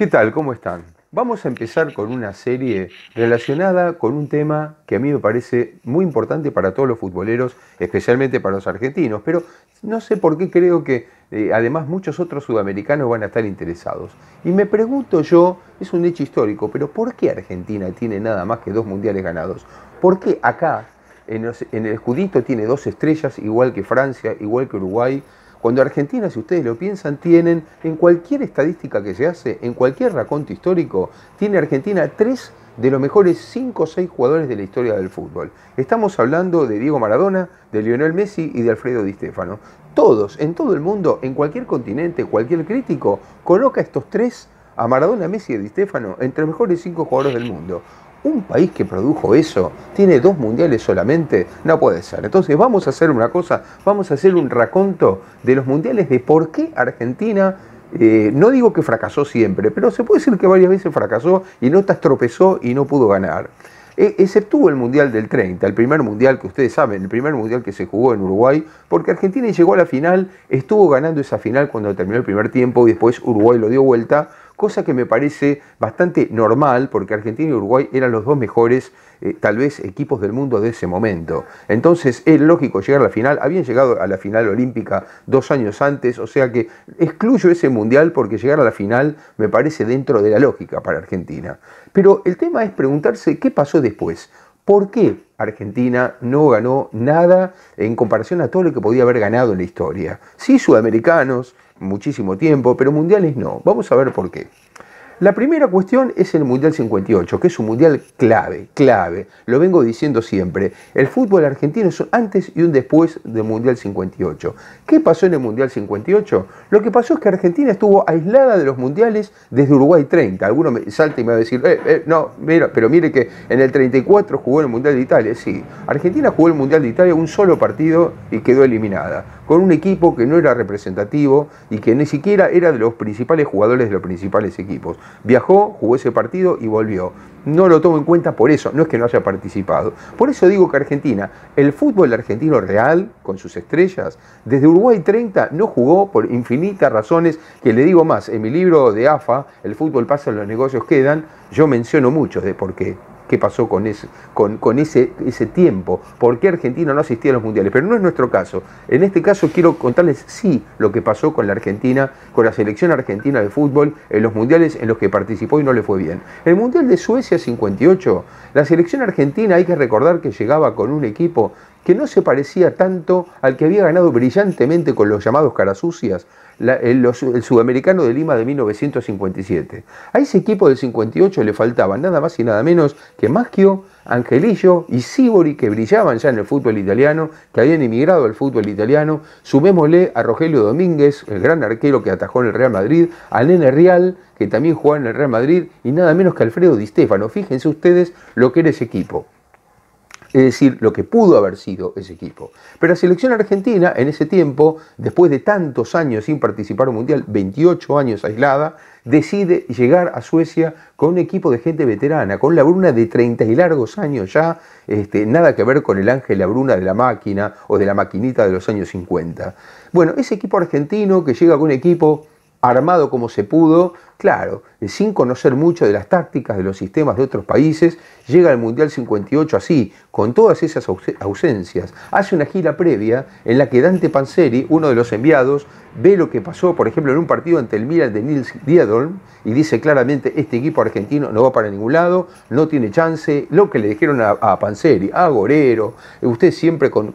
¿Qué tal? ¿Cómo están? Vamos a empezar con una serie relacionada con un tema que a mí me parece muy importante para todos los futboleros, especialmente para los argentinos, pero no sé por qué creo que eh, además muchos otros sudamericanos van a estar interesados. Y me pregunto yo, es un hecho histórico, pero ¿por qué Argentina tiene nada más que dos mundiales ganados? ¿Por qué acá en el, escudito, tiene dos estrellas, igual que Francia, igual que Uruguay, cuando Argentina, si ustedes lo piensan, tienen, en cualquier estadística que se hace, en cualquier raconte histórico, tiene Argentina tres de los mejores cinco o seis jugadores de la historia del fútbol. Estamos hablando de Diego Maradona, de Lionel Messi y de Alfredo Di Stefano. Todos, en todo el mundo, en cualquier continente, cualquier crítico, coloca estos tres a Maradona, Messi y Di Stefano entre los mejores cinco jugadores del mundo. Un país que produjo eso tiene dos mundiales solamente, no puede ser. Entonces vamos a hacer una cosa, vamos a hacer un raconto de los mundiales de por qué Argentina, eh, no digo que fracasó siempre, pero se puede decir que varias veces fracasó y no tropezó y no pudo ganar. E, exceptuó el Mundial del 30, el primer Mundial que ustedes saben, el primer Mundial que se jugó en Uruguay, porque Argentina llegó a la final, estuvo ganando esa final cuando terminó el primer tiempo y después Uruguay lo dio vuelta cosa que me parece bastante normal porque Argentina y Uruguay eran los dos mejores, eh, tal vez, equipos del mundo de ese momento. Entonces es lógico llegar a la final, habían llegado a la final olímpica dos años antes, o sea que excluyo ese mundial porque llegar a la final me parece dentro de la lógica para Argentina. Pero el tema es preguntarse qué pasó después. ¿Por qué Argentina no ganó nada en comparación a todo lo que podía haber ganado en la historia? Sí, sudamericanos, muchísimo tiempo, pero mundiales no. Vamos a ver por qué. La primera cuestión es el Mundial 58, que es un mundial clave, clave. Lo vengo diciendo siempre. El fútbol argentino es un antes y un después del Mundial 58. ¿Qué pasó en el Mundial 58? Lo que pasó es que Argentina estuvo aislada de los mundiales desde Uruguay 30. Alguno me salta y me va a decir, eh, eh, no, mira, pero mire que en el 34 jugó en el Mundial de Italia. Sí, Argentina jugó el Mundial de Italia un solo partido y quedó eliminada, con un equipo que no era representativo y que ni siquiera era de los principales jugadores de los principales equipos. Viajó, jugó ese partido y volvió. No lo tomo en cuenta por eso, no es que no haya participado. Por eso digo que Argentina, el fútbol argentino real, con sus estrellas, desde Uruguay 30 no jugó por infinitas razones, que le digo más, en mi libro de AFA, El fútbol pasa, los negocios quedan, yo menciono muchos de por qué qué pasó con ese, con, ese, ese tiempo, por qué Argentina no asistía a los mundiales. Pero no es nuestro caso. En este caso quiero contarles sí lo que pasó con la Argentina, con la selección argentina de fútbol en los mundiales en los que participó y no le fue bien. El Mundial de Suecia 58, la selección argentina hay que recordar que llegaba con un equipo que no se parecía tanto al que había ganado brillantemente con los llamados carasucias eh, el, sudamericano de Lima de 1957. A ese equipo del 58 le faltaban nada más y nada menos que Maschio, Angelillo y Sibori, que brillaban ya en el fútbol italiano, que habían emigrado al fútbol italiano. Sumémosle a Rogelio Domínguez, el gran arquero que atajó en el Real Madrid, a Nene Real, que también jugaba en el Real Madrid, y nada menos que Alfredo Di Stefano. Fíjense ustedes lo que era ese equipo es decir, lo que pudo haber sido ese equipo. Pero la selección argentina en ese tiempo, después de tantos años sin participar en un mundial, 28 años aislada, decide llegar a Suecia con un equipo de gente veterana, con la Bruna de 30 y largos años ya, este, nada que ver con el Ángel La Bruna de la máquina o de la maquinita de los años 50. Bueno, ese equipo argentino que llega con un equipo armado como se pudo, Claro, eh, sin conocer mucho de las tácticas, de los sistemas de otros países, llega al Mundial 58 así, con todas esas ausencias. Hace una gira previa en la que Dante Panzeri, uno de los enviados, ve lo que pasó, por ejemplo, en un partido ante el Milan de Nils Diedolm y dice claramente, este equipo argentino no va para ningún lado, no tiene chance, lo que le dijeron a, Panzeri, a Gorero, usted siempre con,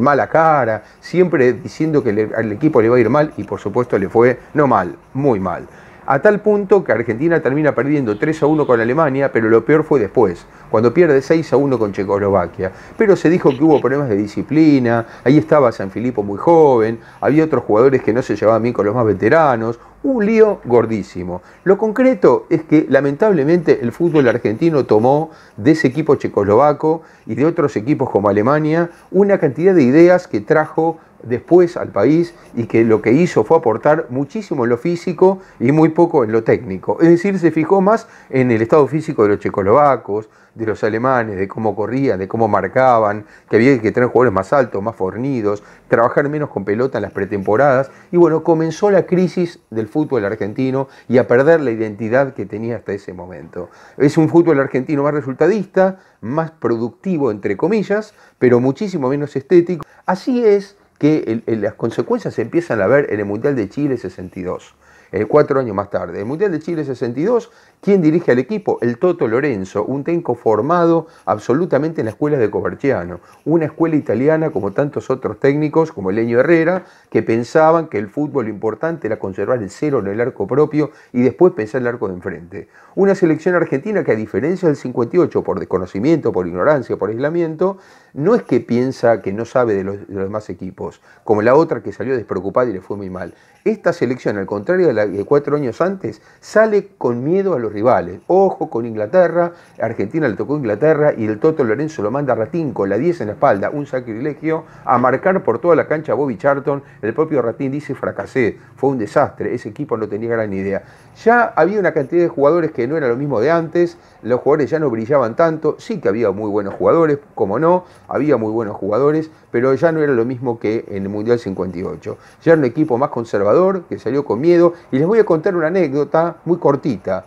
mala cara, siempre diciendo que al equipo le va a ir mal y por supuesto le fue no mal, muy mal a tal punto que Argentina termina perdiendo 3 a 1 con Alemania, pero lo peor fue después, cuando pierde 6 a 1 con Checoslovaquia. Pero se dijo que hubo problemas de disciplina, ahí estaba San Filipo muy joven, había otros jugadores que no se llevaban bien con los más veteranos, un lío gordísimo. Lo concreto es que lamentablemente el fútbol argentino tomó de ese equipo checoslovaco y de otros equipos como Alemania una cantidad de ideas que trajo después al país y que lo que hizo fue aportar muchísimo en lo físico y muy poco en lo técnico. Es decir, se fijó más en el estado físico de los checoslovacos, de los alemanes, de cómo corrían, de cómo marcaban, que había que tener jugadores más altos, más fornidos, trabajar menos con pelota en las pretemporadas. Y bueno, comenzó la crisis del fútbol argentino y a perder la identidad que tenía hasta ese momento. Es un fútbol argentino más resultadista, más productivo, entre comillas, pero muchísimo menos estético. Así es que las consecuencias se empiezan a ver en el Mundial de Chile 62, eh, cuatro años más tarde. El Mundial de Chile 62 ¿Quién dirige al equipo? El Toto Lorenzo, un técnico formado absolutamente en la escuelas de Cobertiano una escuela italiana como tantos otros técnicos como Leño Herrera, que pensaban que el fútbol lo importante era conservar el cero en el arco propio y después pensar el arco de enfrente. Una selección argentina que a diferencia del 58 por desconocimiento, por ignorancia, por aislamiento, no es que piensa que no sabe de los, demás equipos, como la otra que salió despreocupada y le fue muy mal. Esta selección, al contrario de la de cuatro años antes, sale con miedo a los rivales. Ojo con Inglaterra, Argentina le tocó Inglaterra y el Toto Lorenzo lo manda a Ratín con la 10 en la espalda, un sacrilegio, a marcar por toda la cancha Bobby Charlton. El propio Ratín dice fracasé, fue un desastre, ese equipo no tenía gran idea. Ya había una cantidad de jugadores que no era lo mismo de antes, los jugadores ya no brillaban tanto, sí que había muy buenos jugadores, como no, había muy buenos jugadores, pero ya no era lo mismo que en el Mundial 58. Ya era un equipo más conservador, que salió con miedo, y les voy a contar una anécdota muy cortita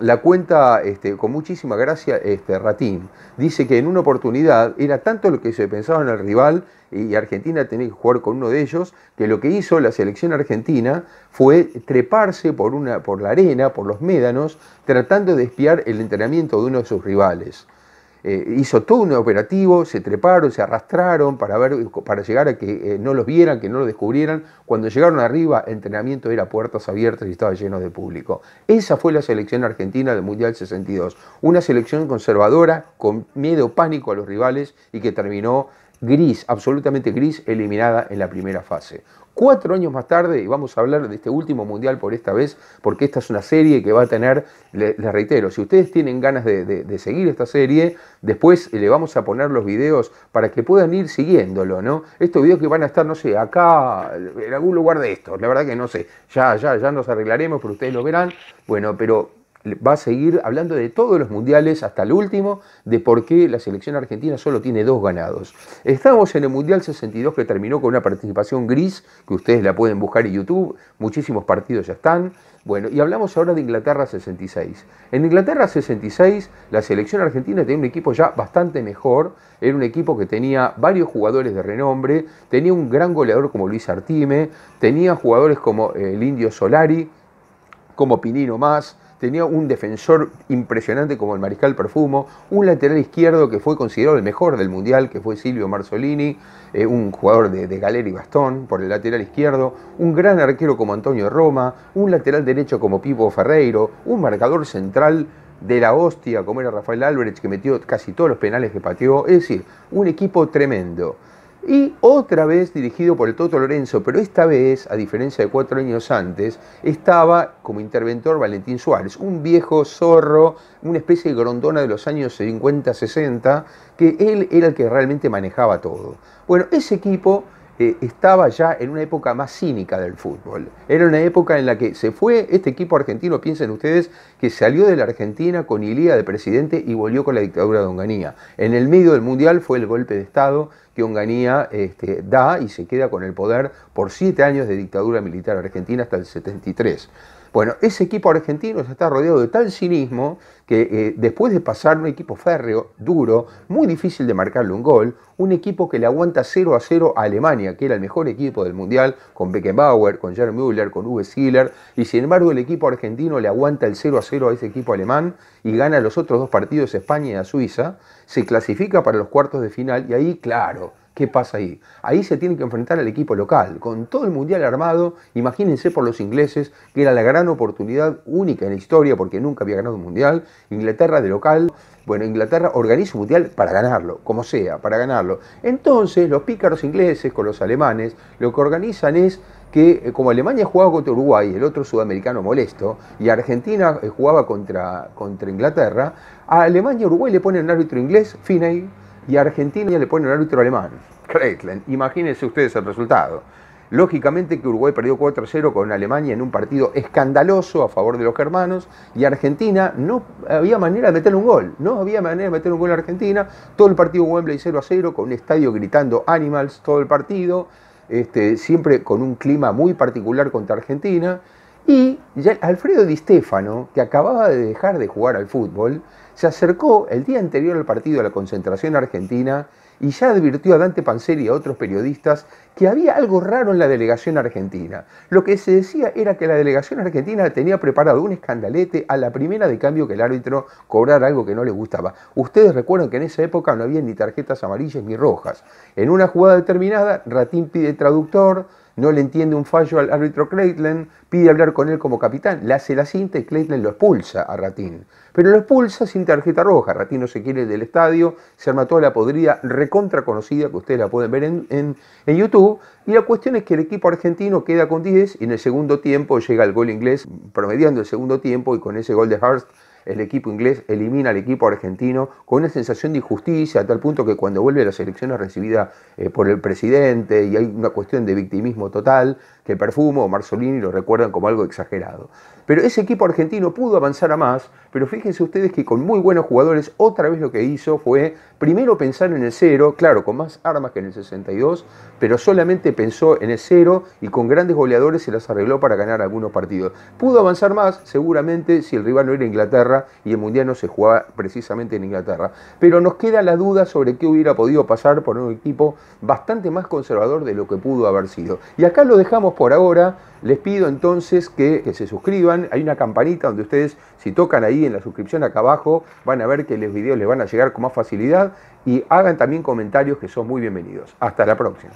la cuenta este, con muchísima gracia este, Ratín. Dice que en una oportunidad era tanto lo que se pensaba en el rival y Argentina tenía que jugar con uno de ellos, que lo que hizo la selección argentina fue treparse por, una, por la arena, por los médanos, tratando de espiar el entrenamiento de uno de sus rivales. Eh, hizo todo un operativo, se treparon, se arrastraron para, ver, para llegar a que eh, no los vieran, que no los descubrieran. Cuando llegaron arriba, el entrenamiento era puertas abiertas y estaba lleno de público. Esa fue la selección argentina del Mundial 62. Una selección conservadora, con miedo, pánico a los rivales y que terminó gris, absolutamente gris, eliminada en la primera fase. Cuatro años más tarde, y vamos a hablar de este último mundial por esta vez, porque esta es una serie que va a tener, les reitero, si ustedes tienen ganas de, seguir esta serie, después le vamos a poner los videos para que puedan ir siguiéndolo, ¿no? Estos videos que van a estar, no sé, acá, en algún lugar de estos, la verdad que no sé, ya, ya, ya nos arreglaremos, pero ustedes lo verán. Bueno, pero va a seguir hablando de todos los mundiales hasta el último, de por qué la selección argentina solo tiene dos ganados. Estamos en el Mundial 62 que terminó con una participación gris, que ustedes la pueden buscar en YouTube, muchísimos partidos ya están. Bueno, y hablamos ahora de Inglaterra 66. En Inglaterra 66 la selección argentina tenía un equipo ya bastante mejor, era un equipo que tenía varios jugadores de renombre, tenía un gran goleador como Luis Artime, tenía jugadores como eh, el Indio Solari, como Pinino Más, tenía un defensor impresionante como el Mariscal Perfumo, un lateral izquierdo que fue considerado el mejor del Mundial, que fue Silvio Marzolini, eh, un jugador de, de y bastón por el lateral izquierdo, un gran arquero como Antonio Roma, un lateral derecho como Pipo Ferreiro, un marcador central de la hostia como era Rafael Álvarez, que metió casi todos los penales que pateó, es decir, un equipo tremendo. Y otra vez dirigido por el Toto Lorenzo, pero esta vez, a diferencia de cuatro años antes, estaba como interventor Valentín Suárez, un viejo zorro, una especie de grondona de los años 50-60, que él era el que realmente manejaba todo. Bueno, ese equipo eh, estaba ya en una época más cínica del fútbol. Era una época en la que se fue este equipo argentino, piensen ustedes, que salió de la Argentina con Ilía de presidente y volvió con la dictadura de Onganía. En el medio del Mundial fue el golpe de Estado Ganía este, da y se queda con el poder por siete años de dictadura militar argentina hasta el 73. Bueno, ese equipo argentino se está rodeado de tal cinismo que eh, después de pasar un equipo férreo, duro, muy difícil de marcarle un gol, un equipo que le aguanta 0 a 0 a Alemania, que era el mejor equipo del Mundial, con Beckenbauer, con Jerry Müller, con Uwe Seeler, y sin embargo el equipo argentino le aguanta el 0 a 0 a ese equipo alemán y gana los otros dos partidos España y a Suiza, se clasifica para los cuartos de final y ahí, claro, ¿Qué pasa ahí? Ahí se tiene que enfrentar al equipo local, con todo el Mundial armado, imagínense por los ingleses, que era la gran oportunidad única en la historia, porque nunca había ganado un Mundial, Inglaterra de local, bueno, Inglaterra organiza un Mundial para ganarlo, como sea, para ganarlo. Entonces, los pícaros ingleses con los alemanes, lo que organizan es que eh, como Alemania jugaba contra Uruguay, el otro sudamericano molesto, y Argentina eh, jugaba contra, contra Inglaterra, a Alemania y Uruguay le ponen un árbitro inglés, Finney, y Argentina le pone un árbitro alemán, Imagínense ustedes el resultado. Lógicamente que Uruguay perdió 4-0 con Alemania en un partido escandaloso a favor de los germanos y Argentina no había manera de meter un gol, no había manera de meter un gol a Argentina, todo el partido Wembley 0-0 con un estadio gritando Animals todo el partido, este, siempre con un clima muy particular contra Argentina. Y Alfredo Di Stefano, que acababa de dejar de jugar al fútbol, se acercó el día anterior al partido a la concentración argentina y ya advirtió a Dante Panseri y a otros periodistas que había algo raro en la delegación argentina. Lo que se decía era que la delegación argentina tenía preparado un escandalete a la primera de cambio que el árbitro cobrara algo que no le gustaba. Ustedes recuerdan que en esa época no había ni tarjetas amarillas ni rojas. En una jugada determinada, Ratín pide traductor, no le entiende un fallo al árbitro Clayton, pide hablar con él como capitán, le hace la cinta y Clayton lo expulsa a Ratín. Pero lo expulsa sin tarjeta roja, Ratín no se quiere del estadio, se arma toda la podrida recontra conocida que ustedes la pueden ver en, YouTube. Y la cuestión es que el equipo argentino queda con 10 y en el segundo tiempo llega el gol inglés promediando el segundo tiempo y con ese gol de Hurst el equipo inglés elimina al equipo argentino con una sensación de injusticia, a tal punto que cuando vuelve la selección recibida eh, por el presidente y hay una cuestión de victimismo total que Perfumo o Marzolini lo recuerdan como algo exagerado. Pero ese equipo argentino pudo avanzar a más, pero fíjense ustedes que con muy buenos jugadores otra vez lo que hizo fue primero pensar en el cero, claro, con más armas que en el 62, pero solamente pensó en el cero y con grandes goleadores se las arregló para ganar algunos partidos. Pudo avanzar más, seguramente, si el rival no era Inglaterra y el Mundial no se jugaba precisamente en Inglaterra. Pero nos queda la duda sobre qué hubiera podido pasar por un equipo bastante más conservador de lo que pudo haber sido. Y acá lo dejamos por ahora. Les pido entonces que, que, se suscriban. Hay una campanita donde ustedes, si tocan ahí en la suscripción acá abajo, van a ver que los videos les van a llegar con más facilidad. Y hagan también comentarios que son muy bienvenidos. Hasta la próxima.